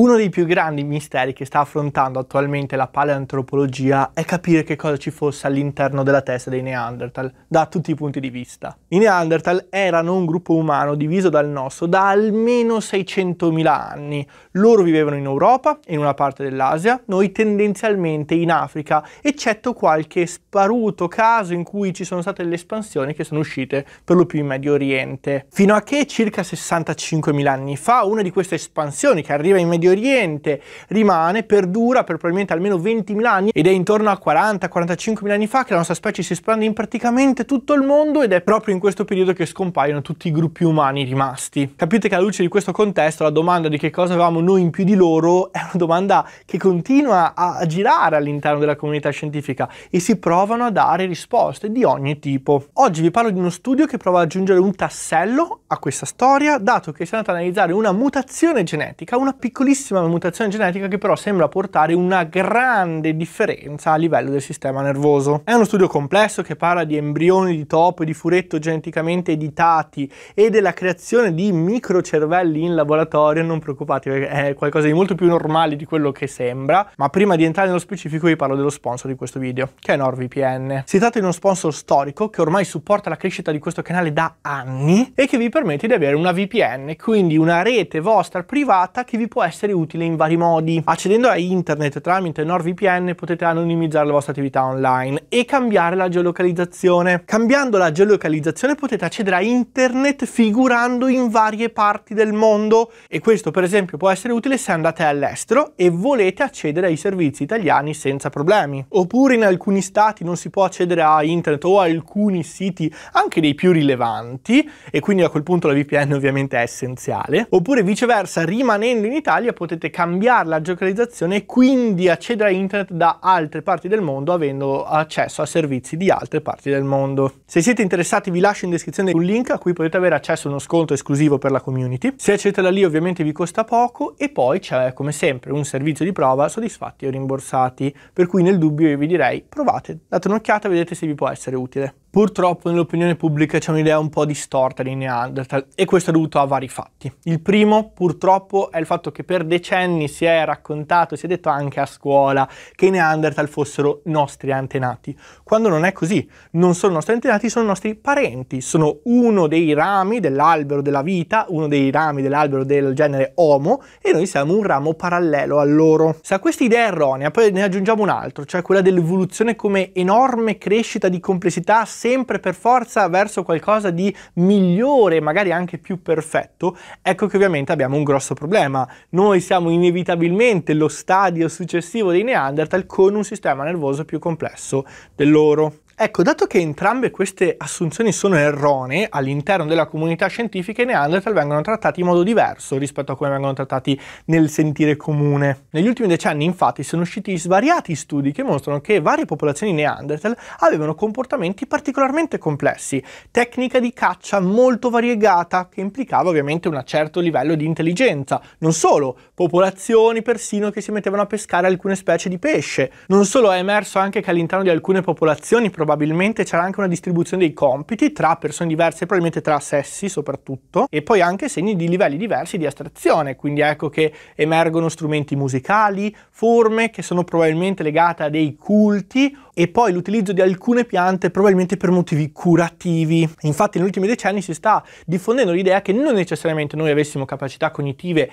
Uno dei più grandi misteri che sta affrontando attualmente la paleantropologia è capire che cosa ci fosse all'interno della testa dei Neanderthal, da tutti i punti di vista. I Neanderthal erano un gruppo umano diviso dal nostro da almeno 600.000 anni. Loro vivevano in Europa in una parte dell'Asia, noi tendenzialmente in Africa, eccetto qualche sparuto caso in cui ci sono state le espansioni che sono uscite per lo più in Medio Oriente. Fino a che circa 65.000 anni fa una di queste espansioni che arriva in Medio Oriente Oriente rimane, perdura per probabilmente almeno 20.000 anni ed è intorno a 40-45.000 anni fa che la nostra specie si espande in praticamente tutto il mondo ed è proprio in questo periodo che scompaiono tutti i gruppi umani rimasti. Capite che alla luce di questo contesto la domanda di che cosa avevamo noi in più di loro è una domanda che continua a girare all'interno della comunità scientifica e si provano a dare risposte di ogni tipo. Oggi vi parlo di uno studio che prova ad aggiungere un tassello a questa storia, dato che si è andato ad analizzare una mutazione genetica, una piccolissima piccolissima mutazione genetica che però sembra portare una grande differenza a livello del sistema nervoso. È uno studio complesso che parla di embrioni di topo e di furetto geneticamente editati e della creazione di microcervelli in laboratorio, non preoccupatevi, è qualcosa di molto più normale di quello che sembra, ma prima di entrare nello specifico vi parlo dello sponsor di questo video, che è NordVPN. Si tratta di uno sponsor storico che ormai supporta la crescita di questo canale da anni e che vi permette di avere una VPN, quindi una rete vostra privata che vi può essere essere utile in vari modi. Accedendo a internet tramite NordVPN potete anonimizzare la vostra attività online e cambiare la geolocalizzazione. Cambiando la geolocalizzazione potete accedere a internet figurando in varie parti del mondo e questo per esempio può essere utile se andate all'estero e volete accedere ai servizi italiani senza problemi. Oppure in alcuni stati non si può accedere a internet o a alcuni siti anche dei più rilevanti e quindi a quel punto la VPN ovviamente è essenziale. Oppure viceversa rimanendo in Italia Italia potete cambiare la geocalizzazione e quindi accedere a internet da altre parti del mondo avendo accesso a servizi di altre parti del mondo. Se siete interessati vi lascio in descrizione un link a cui potete avere accesso a uno sconto esclusivo per la community. Se accedete da lì ovviamente vi costa poco e poi c'è come sempre un servizio di prova soddisfatti o rimborsati, per cui nel dubbio io vi direi provate, date un'occhiata e vedete se vi può essere utile. Purtroppo nell'opinione pubblica c'è un'idea un po' distorta di Neanderthal e questo è dovuto a vari fatti. Il primo purtroppo è il fatto che per per decenni si è raccontato, si è detto anche a scuola, che i Neanderthal fossero nostri antenati, quando non è così. Non sono nostri antenati, sono nostri parenti, sono uno dei rami dell'albero della vita, uno dei rami dell'albero del genere Homo e noi siamo un ramo parallelo a loro. Se a questa idea è erronea poi ne aggiungiamo un altro, cioè quella dell'evoluzione come enorme crescita di complessità sempre per forza verso qualcosa di migliore, magari anche più perfetto, ecco che ovviamente abbiamo un grosso problema. Non noi siamo inevitabilmente lo stadio successivo dei Neanderthal con un sistema nervoso più complesso del loro. Ecco, dato che entrambe queste assunzioni sono erronee all'interno della comunità scientifica, i Neanderthal vengono trattati in modo diverso rispetto a come vengono trattati nel sentire comune. Negli ultimi decenni, infatti, sono usciti svariati studi che mostrano che varie popolazioni Neanderthal avevano comportamenti particolarmente complessi, tecnica di caccia molto variegata, che implicava ovviamente un certo livello di intelligenza, non solo, popolazioni persino che si mettevano a pescare alcune specie di pesce, non solo è emerso anche che all'interno di alcune popolazioni probabilmente probabilmente c'era anche una distribuzione dei compiti tra persone diverse, probabilmente tra sessi soprattutto, e poi anche segni di livelli diversi di astrazione, quindi ecco che emergono strumenti musicali, forme che sono probabilmente legate a dei culti e poi l'utilizzo di alcune piante probabilmente per motivi curativi. Infatti negli ultimi decenni si sta diffondendo l'idea che non necessariamente noi avessimo capacità cognitive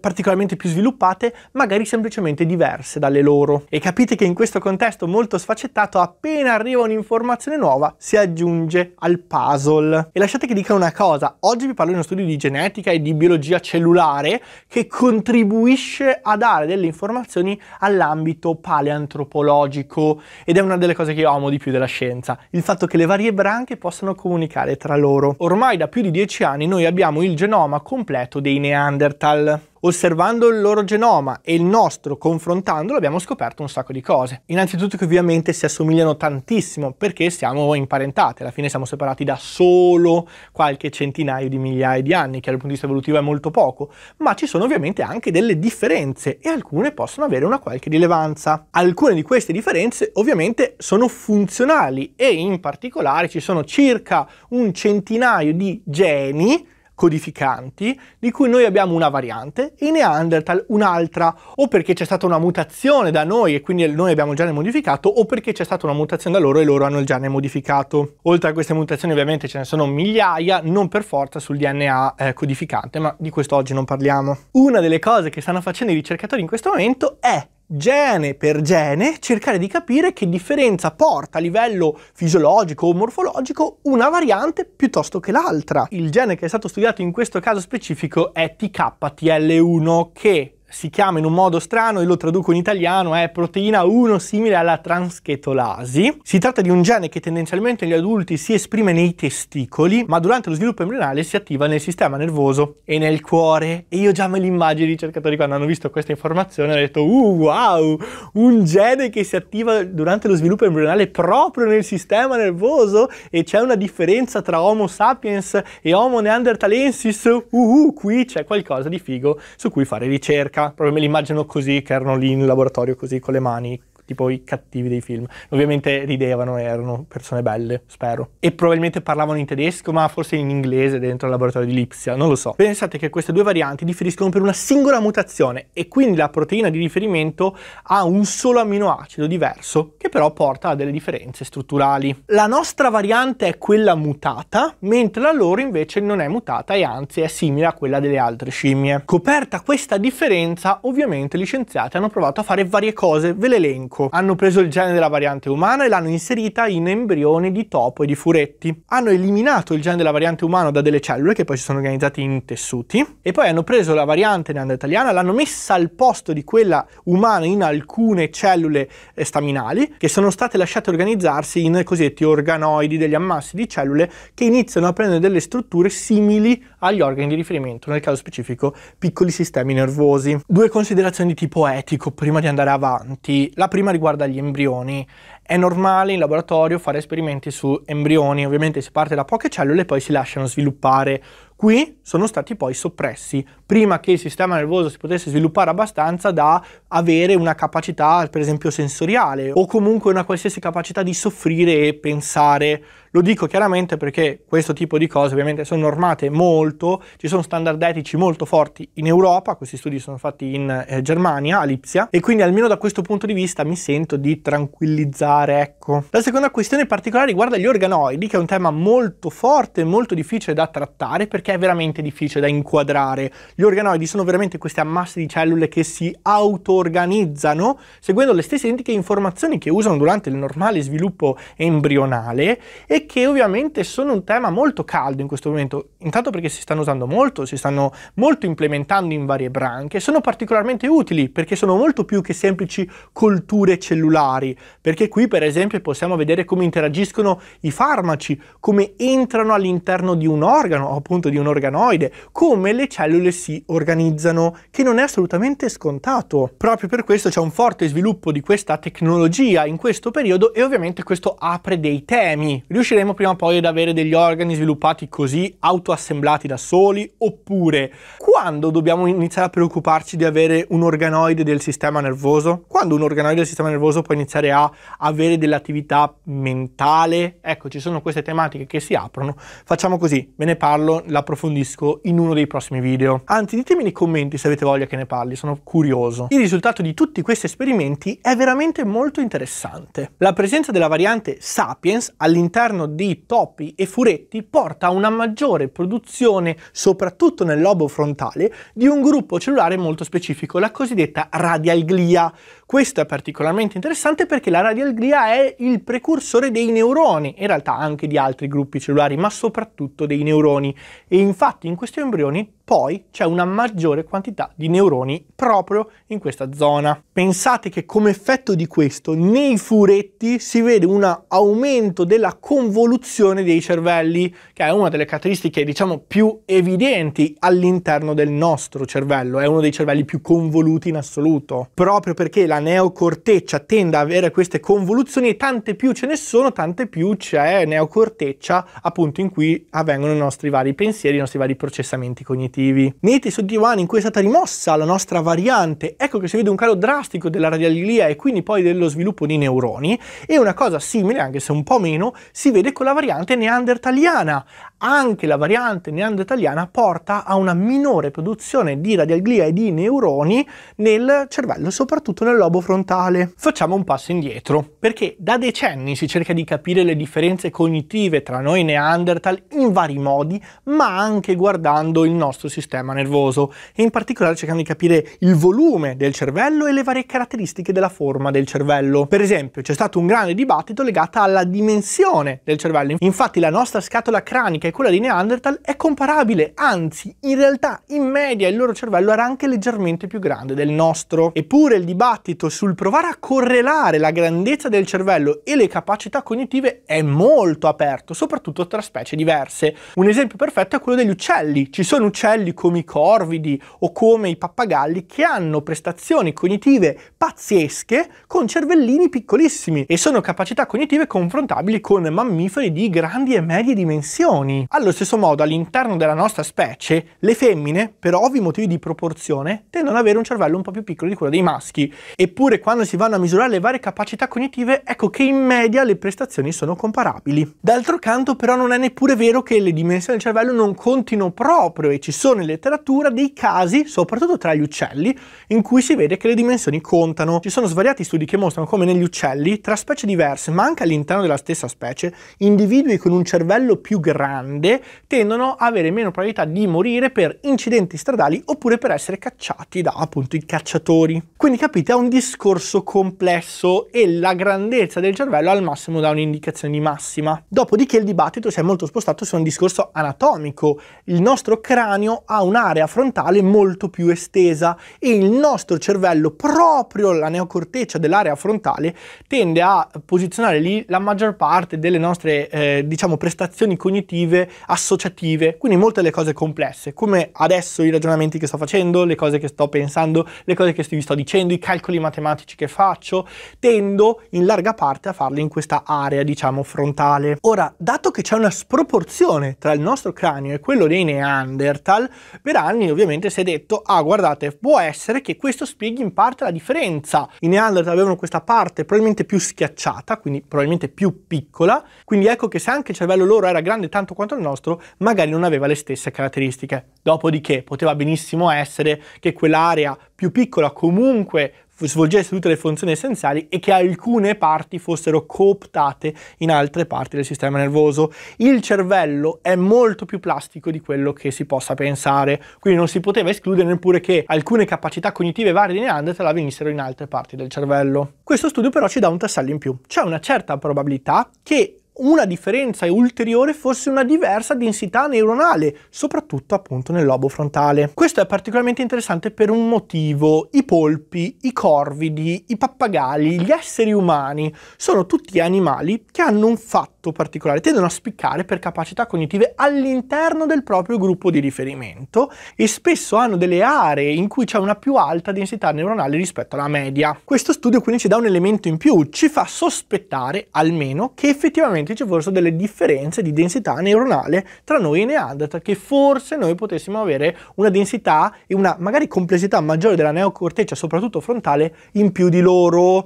particolarmente più sviluppate, magari semplicemente diverse dalle loro. E capite che in questo contesto molto sfaccettato appena arriva un'informazione nuova si aggiunge al puzzle. E lasciate che dica una cosa, oggi vi parlo di uno studio di genetica e di biologia cellulare che contribuisce a dare delle informazioni all'ambito paleantropologico e ed è una delle cose che io amo di più della scienza, il fatto che le varie branche possano comunicare tra loro. Ormai da più di dieci anni noi abbiamo il genoma completo dei Neanderthal osservando il loro genoma e il nostro, confrontandolo, abbiamo scoperto un sacco di cose. Innanzitutto che ovviamente si assomigliano tantissimo perché siamo imparentati, alla fine siamo separati da solo qualche centinaio di migliaia di anni, che dal punto di vista evolutivo è molto poco, ma ci sono ovviamente anche delle differenze e alcune possono avere una qualche rilevanza. Alcune di queste differenze ovviamente sono funzionali e in particolare ci sono circa un centinaio di geni codificanti, di cui noi abbiamo una variante e i Neanderthal un'altra, o perché c'è stata una mutazione da noi e quindi noi abbiamo il gene modificato, o perché c'è stata una mutazione da loro e loro hanno il gene modificato. Oltre a queste mutazioni ovviamente ce ne sono migliaia, non per forza sul DNA eh, codificante, ma di questo oggi non parliamo. Una delle cose che stanno facendo i ricercatori in questo momento è gene per gene cercare di capire che differenza porta a livello fisiologico o morfologico una variante piuttosto che l'altra. Il gene che è stato studiato in questo caso specifico è TKTL1 che si chiama in un modo strano e lo traduco in italiano, è proteina 1 simile alla transchetolasi. Si tratta di un gene che tendenzialmente negli adulti si esprime nei testicoli, ma durante lo sviluppo embrionale si attiva nel sistema nervoso e nel cuore. E io già me li immagino i ricercatori quando hanno visto questa informazione hanno detto uh, wow, un gene che si attiva durante lo sviluppo embrionale proprio nel sistema nervoso e c'è una differenza tra Homo sapiens e Homo neanderthalensis. Uh, uh qui c'è qualcosa di figo su cui fare ricerca proprio me li immagino così, che erano lì in laboratorio così con le mani tipo i cattivi dei film. Ovviamente ridevano e erano persone belle, spero. E probabilmente parlavano in tedesco, ma forse in inglese dentro il laboratorio di Lipsia, non lo so. Pensate che queste due varianti differiscono per una singola mutazione e quindi la proteina di riferimento ha un solo amminoacido diverso, che però porta a delle differenze strutturali. La nostra variante è quella mutata, mentre la loro invece non è mutata e anzi è simile a quella delle altre scimmie. Coperta questa differenza, ovviamente gli scienziati hanno provato a fare varie cose, ve le elenco bianco. Hanno preso il gene della variante umana e l'hanno inserita in embrioni di topo e di furetti. Hanno eliminato il gene della variante umana da delle cellule che poi si sono organizzate in tessuti e poi hanno preso la variante neandertaliana, l'hanno messa al posto di quella umana in alcune cellule eh, staminali che sono state lasciate organizzarsi in cosiddetti organoidi, degli ammassi di cellule che iniziano a prendere delle strutture simili agli organi di riferimento, nel caso specifico piccoli sistemi nervosi. Due considerazioni di tipo etico prima di andare avanti. La prima prima riguarda gli embrioni. È normale in laboratorio fare esperimenti su embrioni, ovviamente si parte da poche cellule e poi si lasciano sviluppare. Qui sono stati poi soppressi prima che il sistema nervoso si potesse sviluppare abbastanza da avere una capacità per esempio sensoriale o comunque una qualsiasi capacità di soffrire e pensare lo dico chiaramente perché questo tipo di cose ovviamente sono normate molto, ci sono standard etici molto forti in Europa, questi studi sono fatti in eh, Germania, a Lipsia, e quindi almeno da questo punto di vista mi sento di tranquillizzare, ecco. La seconda questione particolare riguarda gli organoidi, che è un tema molto forte, molto difficile da trattare perché è veramente difficile da inquadrare. Gli organoidi sono veramente queste ammasse di cellule che si auto-organizzano seguendo le stesse identiche informazioni che usano durante il normale sviluppo embrionale e che ovviamente sono un tema molto caldo in questo momento, intanto perché si stanno usando molto, si stanno molto implementando in varie branche, sono particolarmente utili perché sono molto più che semplici colture cellulari, perché qui per esempio possiamo vedere come interagiscono i farmaci, come entrano all'interno di un organo, appunto di un organoide, come le cellule si organizzano, che non è assolutamente scontato. Proprio per questo c'è un forte sviluppo di questa tecnologia in questo periodo e ovviamente questo apre dei temi. Riuscire riusciremo prima o poi ad avere degli organi sviluppati così, autoassemblati da soli, oppure quando dobbiamo iniziare a preoccuparci di avere un organoide del sistema nervoso? Quando un organoide del sistema nervoso può iniziare a avere dell'attività mentale? Ecco, ci sono queste tematiche che si aprono. Facciamo così, ve ne parlo, l'approfondisco in uno dei prossimi video. Anzi, ditemi nei commenti se avete voglia che ne parli, sono curioso. Il risultato di tutti questi esperimenti è veramente molto interessante. La presenza della variante sapiens all'interno pieno di topi e furetti porta a una maggiore produzione, soprattutto nel lobo frontale, di un gruppo cellulare molto specifico, la cosiddetta radialglia. Questo è particolarmente interessante perché la radialglia è il precursore dei neuroni, in realtà anche di altri gruppi cellulari, ma soprattutto dei neuroni. E infatti in questi embrioni poi c'è una maggiore quantità di neuroni proprio in questa zona. Pensate che come effetto di questo nei furetti si vede un aumento della convoluzione dei cervelli, che è una delle caratteristiche diciamo più evidenti all'interno del nostro cervello, è uno dei cervelli più convoluti in assoluto, proprio perché la neocorteccia tende ad avere queste convoluzioni e tante più ce ne sono, tante più c'è neocorteccia appunto in cui avvengono i nostri vari pensieri, i nostri vari processamenti cognitivi. Nei testi sottilani in cui è stata rimossa la nostra variante, ecco che si vede un calo drastico della radialilia e quindi poi dello sviluppo di neuroni e una cosa simile, anche se un po' meno, si vede con la variante neandertaliana anche la variante neandertaliana porta a una minore produzione di radialglia e di neuroni nel cervello, soprattutto nel lobo frontale. Facciamo un passo indietro, perché da decenni si cerca di capire le differenze cognitive tra noi Neanderthal in vari modi, ma anche guardando il nostro sistema nervoso e in particolare cercando di capire il volume del cervello e le varie caratteristiche della forma del cervello. Per esempio, c'è stato un grande dibattito legato alla dimensione del cervello. Infatti la nostra scatola cranica è quella di Neanderthal è comparabile, anzi, in realtà, in media il loro cervello era anche leggermente più grande del nostro. Eppure il dibattito sul provare a correlare la grandezza del cervello e le capacità cognitive è molto aperto, soprattutto tra specie diverse. Un esempio perfetto è quello degli uccelli. Ci sono uccelli come i corvidi o come i pappagalli che hanno prestazioni cognitive pazzesche con cervellini piccolissimi e sono capacità cognitive confrontabili con mammiferi di grandi e medie dimensioni uomini. Allo stesso modo all'interno della nostra specie le femmine per ovvi motivi di proporzione tendono ad avere un cervello un po' più piccolo di quello dei maschi eppure quando si vanno a misurare le varie capacità cognitive ecco che in media le prestazioni sono comparabili. D'altro canto però non è neppure vero che le dimensioni del cervello non contino proprio e ci sono in letteratura dei casi soprattutto tra gli uccelli in cui si vede che le dimensioni contano. Ci sono svariati studi che mostrano come negli uccelli tra specie diverse ma anche all'interno della stessa specie individui con un cervello più grande grande tendono ad avere meno probabilità di morire per incidenti stradali oppure per essere cacciati da appunto i cacciatori. Quindi capite, è un discorso complesso e la grandezza del cervello al massimo dà un'indicazione di massima. Dopodiché il dibattito si è molto spostato su un discorso anatomico. Il nostro cranio ha un'area frontale molto più estesa e il nostro cervello, proprio la neocorteccia dell'area frontale, tende a posizionare lì la maggior parte delle nostre eh, diciamo prestazioni cognitive cognitive, associative, quindi molte delle cose complesse, come adesso i ragionamenti che sto facendo, le cose che sto pensando, le cose che vi sto dicendo, i calcoli matematici che faccio, tendo in larga parte a farli in questa area, diciamo, frontale. Ora, dato che c'è una sproporzione tra il nostro cranio e quello dei Neanderthal, per anni ovviamente si è detto, ah guardate, può essere che questo spieghi in parte la differenza. I Neanderthal avevano questa parte probabilmente più schiacciata, quindi probabilmente più piccola, quindi ecco che se anche il cervello loro era grande tanto quanto quanto il nostro, magari non aveva le stesse caratteristiche. Dopodiché poteva benissimo essere che quell'area più piccola comunque svolgesse tutte le funzioni essenziali e che alcune parti fossero cooptate in altre parti del sistema nervoso. Il cervello è molto più plastico di quello che si possa pensare, quindi non si poteva escludere neppure che alcune capacità cognitive varie di Neanderthal avvenissero in altre parti del cervello. Questo studio però ci dà un tassello in più. C'è una certa probabilità che una differenza ulteriore fosse una diversa densità neuronale, soprattutto appunto nel lobo frontale. Questo è particolarmente interessante per un motivo. I polpi, i corvidi, i pappagalli, gli esseri umani sono tutti animali che hanno un fatto particolare, tendono a spiccare per capacità cognitive all'interno del proprio gruppo di riferimento e spesso hanno delle aree in cui c'è una più alta densità neuronale rispetto alla media. Questo studio quindi ci dà un elemento in più, ci fa sospettare almeno che effettivamente probabilmente ci fossero delle differenze di densità neuronale tra noi e Neanderthal, che forse noi potessimo avere una densità e una magari complessità maggiore della neocorteccia, soprattutto frontale, in più di loro.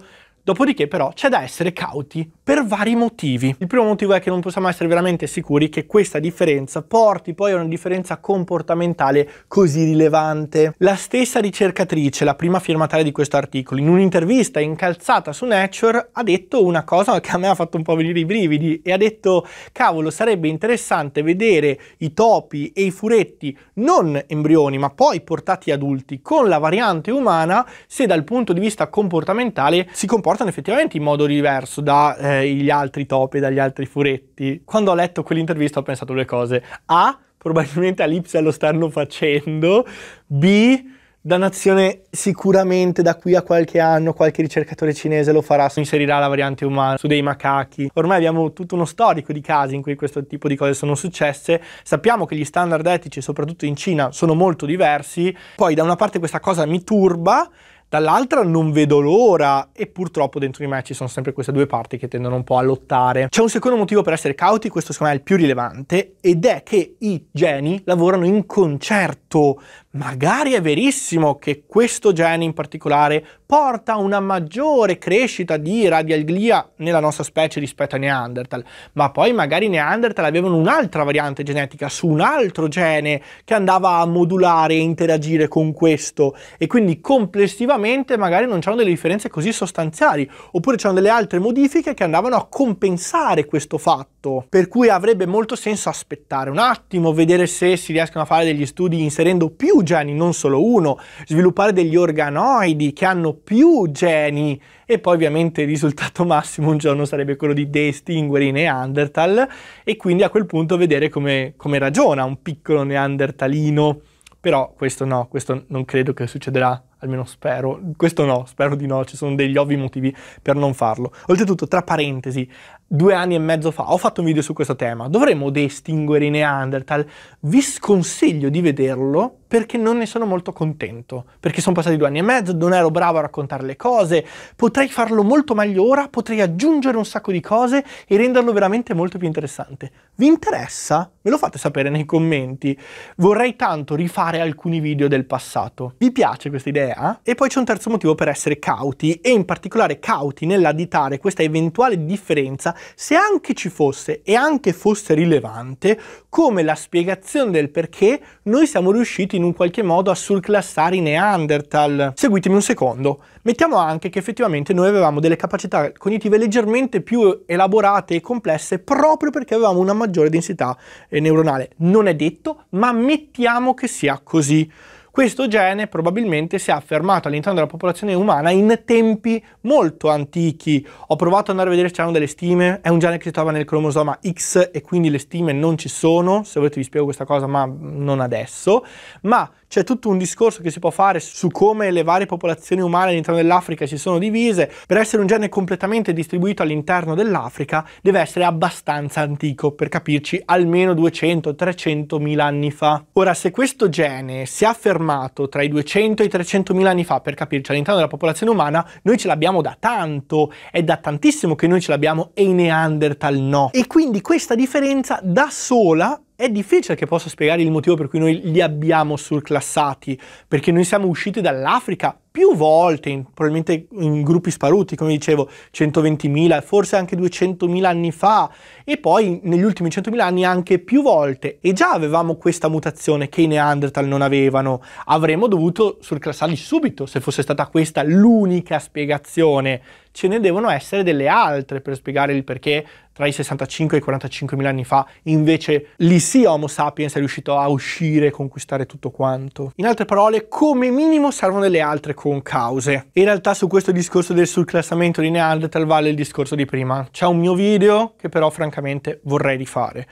Dopodiché però c'è da essere cauti per vari motivi. Il primo motivo è che non possiamo essere veramente sicuri che questa differenza porti poi a una differenza comportamentale così rilevante. La stessa ricercatrice, la prima firmataria di questo articolo, in un'intervista incalzata su Nature ha detto una cosa che a me ha fatto un po' venire i brividi e ha detto cavolo sarebbe interessante vedere i topi e i furetti non embrioni ma poi portati adulti con la variante umana se dal punto di vista comportamentale si comportano comportano effettivamente in modo diverso dagli eh, altri topi, dagli altri furetti. Quando ho letto quell'intervista ho pensato due cose. A, probabilmente all'Ipsia lo stanno facendo. B, dannazione sicuramente da qui a qualche anno qualche ricercatore cinese lo farà, inserirà la variante umana su dei macachi. Ormai abbiamo tutto uno storico di casi in cui questo tipo di cose sono successe, sappiamo che gli standard etici soprattutto in Cina sono molto diversi, poi da una parte questa cosa mi turba dall'altra non vedo l'ora e purtroppo dentro di me ci sono sempre queste due parti che tendono un po' a lottare. C'è un secondo motivo per essere cauti, questo secondo me è il più rilevante, ed è che i geni lavorano in concerto, magari è verissimo che questo gene in particolare porta a una maggiore crescita di radialglia nella nostra specie rispetto ai Neanderthal, ma poi magari i Neanderthal avevano un'altra variante genetica su un altro gene che andava a modulare e interagire con questo e quindi complessivamente magari non c'erano delle differenze così sostanziali, oppure c'erano delle altre modifiche che andavano a compensare questo fatto, per cui avrebbe molto senso aspettare un attimo, vedere se si riescono a fare degli studi inserendo più geni, non solo uno, sviluppare degli organoidi che hanno più geni e poi ovviamente il risultato massimo un giorno sarebbe quello di distinguere i Neanderthal e quindi a quel punto vedere come, come ragiona un piccolo Neandertalino. Però questo no, questo non credo che succederà, almeno spero. Questo no, spero di no, ci sono degli ovvi motivi per non farlo. Oltretutto, tra parentesi, due anni e mezzo fa, ho fatto un video su questo tema, dovremmo distinguere i Neanderthal? Vi sconsiglio di vederlo perché non ne sono molto contento, perché sono passati due anni e mezzo, non ero bravo a raccontare le cose, potrei farlo molto meglio ora, potrei aggiungere un sacco di cose e renderlo veramente molto più interessante. Vi interessa? Me lo fate sapere nei commenti. Vorrei tanto rifare alcuni video del passato. Vi piace questa idea? E poi c'è un terzo motivo per essere cauti, e in particolare cauti nell'additare questa eventuale differenza se anche ci fosse e anche fosse rilevante come la spiegazione del perché noi siamo riusciti in un qualche modo a surclassare i Neanderthal. Seguitemi un secondo. Mettiamo anche che effettivamente noi avevamo delle capacità cognitive leggermente più elaborate e complesse proprio perché avevamo una maggiore densità eh, neuronale. Non è detto, ma mettiamo che sia così. Questo gene probabilmente si è affermato all'interno della popolazione umana in tempi molto antichi. Ho provato ad andare a vedere se c'erano delle stime, è un gene che si trova nel cromosoma X e quindi le stime non ci sono, se volete vi spiego questa cosa ma non adesso, ma c'è tutto un discorso che si può fare su come le varie popolazioni umane all'interno dell'Africa si sono divise. Per essere un gene completamente distribuito all'interno dell'Africa deve essere abbastanza antico, per capirci almeno 200-300 mila anni fa. Ora, se questo gene si è affermato tra i 200 e i 300 mila anni fa, per capirci all'interno della popolazione umana, noi ce l'abbiamo da tanto, è da tantissimo che noi ce l'abbiamo e i Neanderthal no. E quindi questa differenza da sola è difficile che possa spiegare il motivo per cui noi li abbiamo surclassati, perché noi siamo usciti dall'Africa più volte, in, probabilmente in gruppi sparuti, come dicevo, 120.000, forse anche 200.000 anni fa, e poi negli ultimi 100.000 anni anche più volte, e già avevamo questa mutazione che i Neanderthal non avevano, avremmo dovuto surclassarli subito se fosse stata questa l'unica spiegazione, ce ne devono essere delle altre per spiegare il perché tra i 65 e i 45 mila anni fa, invece lì sì Homo sapiens è riuscito a uscire e conquistare tutto quanto. In altre parole, come minimo servono delle altre concause. In realtà su questo discorso del surclassamento di Neanderthal vale il discorso di prima. C'è un mio video che però francamente vorrei rifare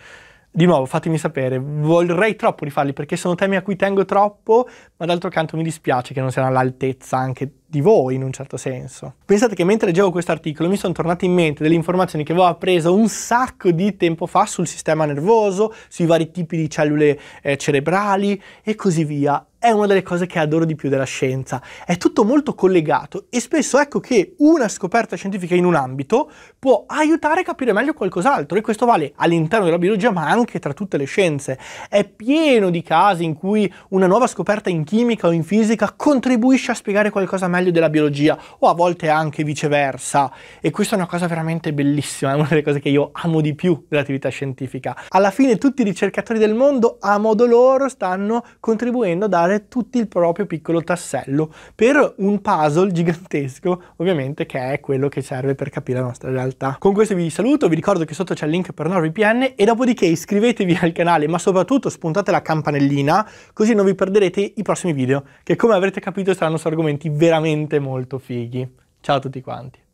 di nuovo fatemi sapere, vorrei troppo rifarli perché sono temi a cui tengo troppo, ma d'altro canto mi dispiace che non siano all'altezza anche di voi in un certo senso. Pensate che mentre leggevo questo articolo mi sono tornate in mente delle informazioni che avevo appreso un sacco di tempo fa sul sistema nervoso, sui vari tipi di cellule eh, cerebrali e così via è una delle cose che adoro di più della scienza. È tutto molto collegato e spesso ecco che una scoperta scientifica in un ambito può aiutare a capire meglio qualcos'altro e questo vale all'interno della biologia ma anche tra tutte le scienze. È pieno di casi in cui una nuova scoperta in chimica o in fisica contribuisce a spiegare qualcosa meglio della biologia o a volte anche viceversa e questa è una cosa veramente bellissima, è una delle cose che io amo di più dell'attività scientifica. Alla fine tutti i ricercatori del mondo a modo loro stanno contribuendo a dare fare tutto il proprio piccolo tassello per un puzzle gigantesco, ovviamente che è quello che serve per capire la nostra realtà. Con questo vi saluto, vi ricordo che sotto c'è il link per NordVPN e dopodiché iscrivetevi al canale, ma soprattutto spuntate la campanellina così non vi perderete i prossimi video, che come avrete capito saranno su argomenti veramente molto fighi. Ciao a tutti quanti.